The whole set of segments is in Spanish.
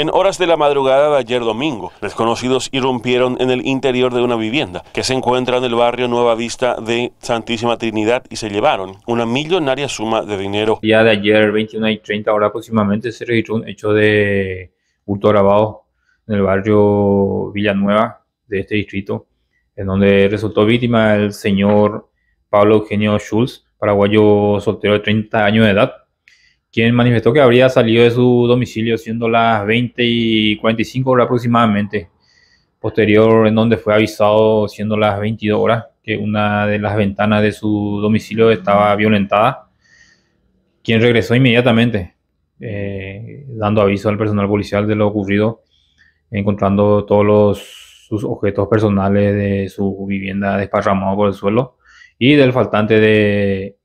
En horas de la madrugada de ayer domingo, desconocidos irrumpieron en el interior de una vivienda que se encuentra en el barrio Nueva Vista de Santísima Trinidad y se llevaron una millonaria suma de dinero. El día de ayer, 21 y 30 horas aproximadamente, se registró un hecho de culto grabado en el barrio Villanueva de este distrito, en donde resultó víctima el señor Pablo Eugenio Schulz, paraguayo soltero de 30 años de edad, quien manifestó que habría salido de su domicilio siendo las 20 y 45 horas aproximadamente, posterior en donde fue avisado siendo las 22 horas que una de las ventanas de su domicilio estaba violentada, quien regresó inmediatamente, eh, dando aviso al personal policial de lo ocurrido, encontrando todos los sus objetos personales de su vivienda desparramados por el suelo y del faltante de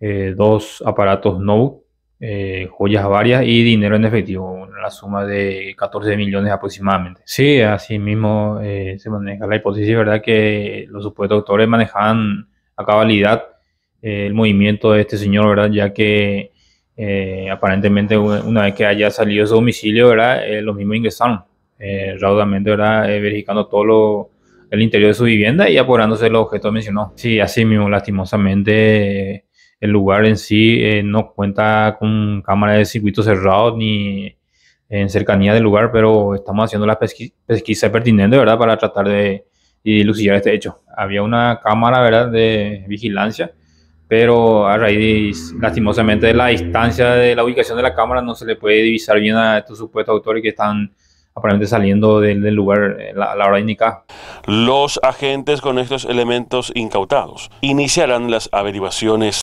eh, dos aparatos no eh, joyas varias y dinero en efectivo, la suma de 14 millones aproximadamente. Sí, así mismo eh, se maneja la hipótesis, ¿verdad? Que los supuestos autores manejaban a cabalidad eh, el movimiento de este señor, ¿verdad? Ya que eh, aparentemente una vez que haya salido de su domicilio, ¿verdad? los mismos ingresaron raudamente, ¿verdad? verificando todo lo el interior de su vivienda y apurándose los objetos mencionados. Sí, así mismo, lastimosamente el lugar en sí eh, no cuenta con cámara de circuito cerrado ni en cercanía del lugar, pero estamos haciendo la pesquisa, pertinente, ¿verdad? Para tratar de dilucidar este hecho. Había una cámara, ¿verdad? De vigilancia, pero a raíz, de, lastimosamente, de la distancia de la ubicación de la cámara, no se le puede divisar bien a estos supuestos autores que están aparentemente saliendo del, lugar eh, a la hora indicada. Los agentes con estos elementos incautados iniciarán las averiguaciones